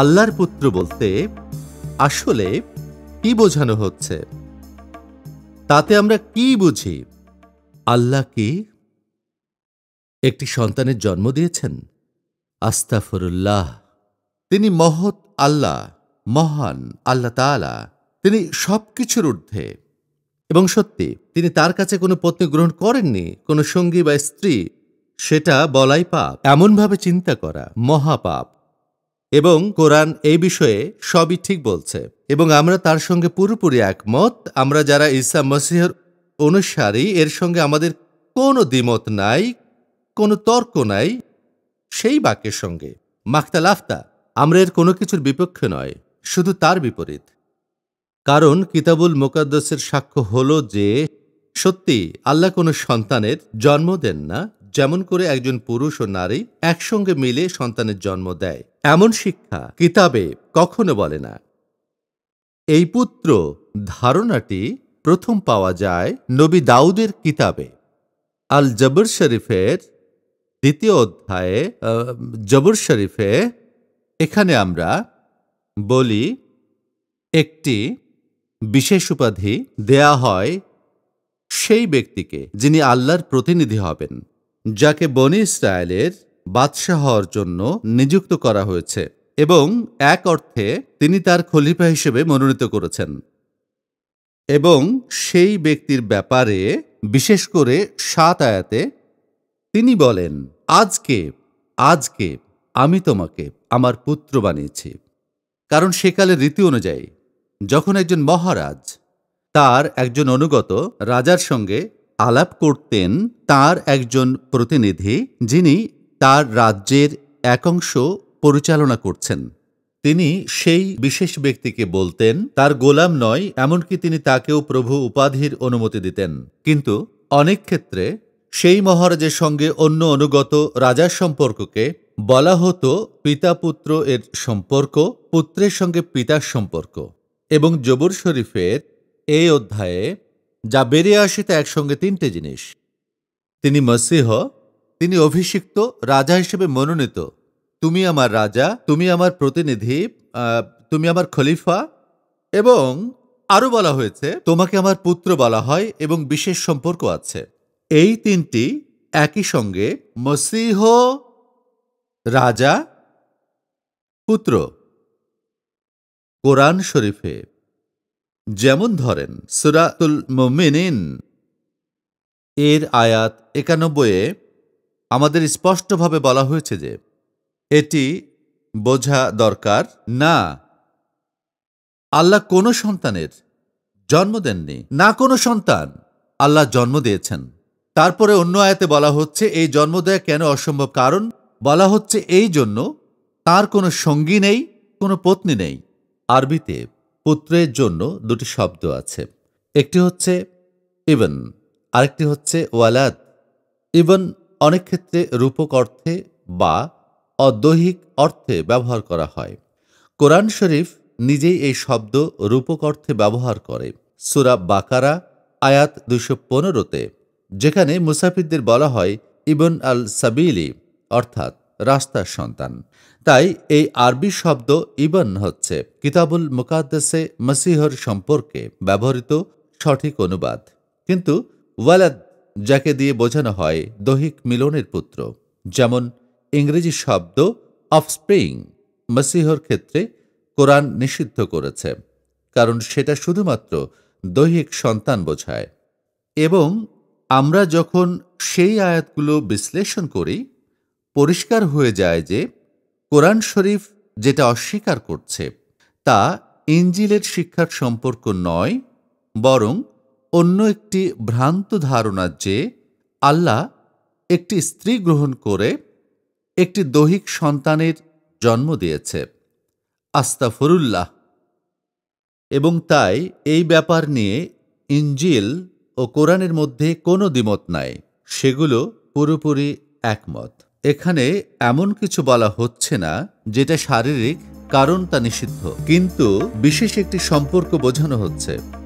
আল্লাহর পুত্র বলতে আসলে কি বোঝানো হচ্ছে তাতে আমরা কি বুঝি আল্লাহ কি একটি সন্তানের জন্ম দিয়েছেন আস্তাফরুল্লাহ তিনি মহৎ আল্লাহ মহান আল্লাহ তালা তিনি সব কিছুর ঊর্ধ্বে এবং সত্যি তিনি তার কাছে কোনো পত্নী গ্রহণ করেননি কোনো সঙ্গী বা স্ত্রী সেটা বলাই পাপ এমনভাবে চিন্তা করা মহাপাপ এবং কোরআন এই বিষয়ে সবই ঠিক বলছে এবং আমরা তার সঙ্গে পুরোপুরি একমত আমরা যারা ইসা মসিহর অনুসারী এর সঙ্গে আমাদের কোনো দ্বিমত নাই কোনো তর্ক নাই সেই বাক্যের সঙ্গে লাফতা আমরা এর কোনো কিছুর বিপক্ষে নয় শুধু তার বিপরীত কারণ কিতাবুল মোকাদ্দসের সাক্ষ্য হল যে সত্যি আল্লাহ কোনো সন্তানের জন্ম দেন না যেমন করে একজন পুরুষ ও নারী একসঙ্গে মিলে সন্তানের জন্ম দেয় এমন শিক্ষা কিতাবে কখনো বলে না এই পুত্র ধারণাটি প্রথম পাওয়া যায় নবী দাউদের কিতাবে আল জবর শরীফের দ্বিতীয় অধ্যায়ে জবর শরীফে এখানে আমরা বলি একটি বিশেষ উপাধি দেয়া হয় সেই ব্যক্তিকে যিনি আল্লাহর প্রতিনিধি হবেন যাকে বনি ইসরায়েলের বাদশাহ হওয়ার জন্য নিযুক্ত করা হয়েছে এবং এক অর্থে তিনি তার খলিফা হিসেবে মনোনীত করেছেন এবং সেই ব্যক্তির ব্যাপারে বিশেষ করে সাত আয়াতে তিনি বলেন আজকে আজকে আমি তোমাকে আমার পুত্র বানিয়েছি কারণ সেকালের রীতি অনুযায়ী যখন একজন মহারাজ তার একজন অনুগত রাজার সঙ্গে আলাপ করতেন তার একজন প্রতিনিধি যিনি তার রাজ্যের এক অংশ পরিচালনা করছেন তিনি সেই বিশেষ ব্যক্তিকে বলতেন তার গোলাম নয় এমনকি তিনি তাকেও প্রভু উপাধির অনুমতি দিতেন কিন্তু অনেক ক্ষেত্রে সেই মহারাজের সঙ্গে অন্য অনুগত রাজার সম্পর্ককে বলা হতো পিতা পুত্র এর সম্পর্ক পুত্রের সঙ্গে পিতার সম্পর্ক এবং জবুর শরীফের এই অধ্যায়ে যা বেরিয়ে আসে তা একসঙ্গে তিনটে জিনিস তিনি মসিহ তিনি অভিষিক্ত রাজা হিসেবে মনোনীত তুমি আমার রাজা তুমি আমার প্রতিনিধি তুমি আমার খলিফা এবং আরও বলা হয়েছে তোমাকে আমার পুত্র বলা হয় এবং বিশেষ সম্পর্ক আছে এই তিনটি একই সঙ্গে মসিহ রাজা পুত্র কোরআন শরীফে যেমন ধরেন সুরাতুল মুমিনিন এর আয়াত একানব্বইয়ে আমাদের স্পষ্টভাবে বলা হয়েছে যে এটি বোঝা দরকার না আল্লাহ কোনো সন্তানের জন্ম দেননি না কোনো সন্তান আল্লাহ জন্ম দিয়েছেন তারপরে অন্য আয়াতে বলা হচ্ছে এই জন্ম দেয়া কেন অসম্ভব কারণ বলা হচ্ছে এই জন্য তার কোনো সঙ্গী নেই কোনো পত্নী নেই আরবিতে পুত্রের জন্য দুটি শব্দ আছে একটি হচ্ছে ইবন আরেকটি হচ্ছে ওয়ালাদ ইবন অনেক ক্ষেত্রে রূপক অর্থে বা অদৈহিক অর্থে ব্যবহার করা হয় কোরআন শরীফ নিজেই এই শব্দ রূপক অর্থে ব্যবহার করে সুরা বাকারা আয়াত দুশো পনেরোতে যেখানে মুসাফিদদের বলা হয় ইবন আল সাবিলি অর্থাৎ রাস্তার সন্তান তাই এই আরবি শব্দ ইবন হচ্ছে কিতাবুল মুকাদ্দেসে মসিহর সম্পর্কে ব্যবহৃত সঠিক অনুবাদ কিন্তু ওয়ালাদ যাকে দিয়ে বোঝানো হয় দৈহিক মিলনের পুত্র যেমন ইংরেজি শব্দ অফস্প্রিং মসিহর ক্ষেত্রে কোরআন নিষিদ্ধ করেছে কারণ সেটা শুধুমাত্র দৈহিক সন্তান বোঝায় এবং আমরা যখন সেই আয়াতগুলো বিশ্লেষণ করি পরিষ্কার হয়ে যায় যে কোরআন শরীফ যেটা অস্বীকার করছে তা ইঞ্জিলের শিক্ষার সম্পর্ক নয় বরং অন্য একটি ভ্রান্ত ধারণা যে আল্লাহ একটি স্ত্রী গ্রহণ করে একটি দৈহিক সন্তানের জন্ম দিয়েছে আস্তাফরুল্লাহ এবং তাই এই ব্যাপার নিয়ে ইঞ্জিল ও কোরআনের মধ্যে কোনো দ্বিমত নাই সেগুলো পুরোপুরি একমত এখানে এমন কিছু বলা হচ্ছে না যেটা শারীরিক কারণ তা নিষিদ্ধ কিন্তু বিশেষ একটি সম্পর্ক বোঝানো হচ্ছে